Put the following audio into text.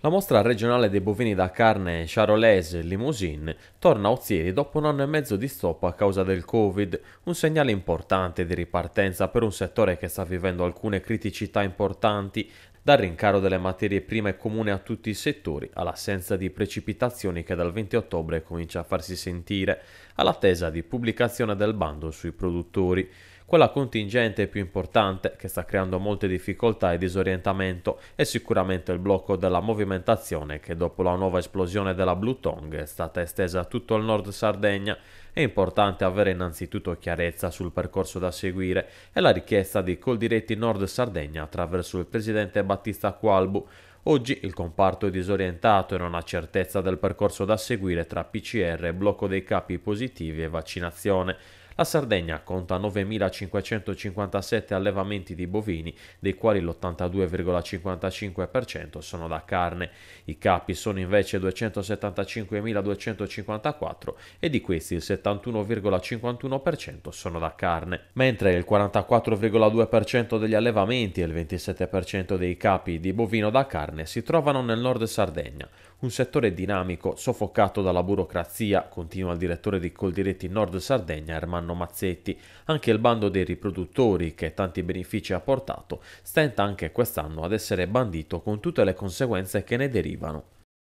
La mostra regionale dei bovini da carne Charolaise Limousine torna a Ozieri dopo un anno e mezzo di stop a causa del Covid, un segnale importante di ripartenza per un settore che sta vivendo alcune criticità importanti dal rincaro delle materie prime comune a tutti i settori, all'assenza di precipitazioni che dal 20 ottobre comincia a farsi sentire, all'attesa di pubblicazione del bando sui produttori quella contingente più importante che sta creando molte difficoltà e disorientamento è sicuramente il blocco della movimentazione che dopo la nuova esplosione della Blue Tongue è stata estesa a tutto il nord Sardegna. È importante avere innanzitutto chiarezza sul percorso da seguire e la richiesta di Coldiretti Nord Sardegna attraverso il presidente Battista Battista Qualbu. Oggi il comparto è disorientato e non ha certezza del percorso da seguire tra PCR, blocco dei capi positivi e vaccinazione. La Sardegna conta 9.557 allevamenti di bovini, dei quali l'82,55% sono da carne. I capi sono invece 275.254 e di questi il 71,51% sono da carne, mentre il 44,2% degli allevamenti e il 27% dei capi di bovino da carne si trovano nel nord Sardegna, un settore dinamico, soffocato dalla burocrazia, continua il direttore di Coldiretti Nord Sardegna Ermanno Mazzetti. Anche il bando dei riproduttori, che tanti benefici ha portato, stenta anche quest'anno ad essere bandito con tutte le conseguenze che ne derivano.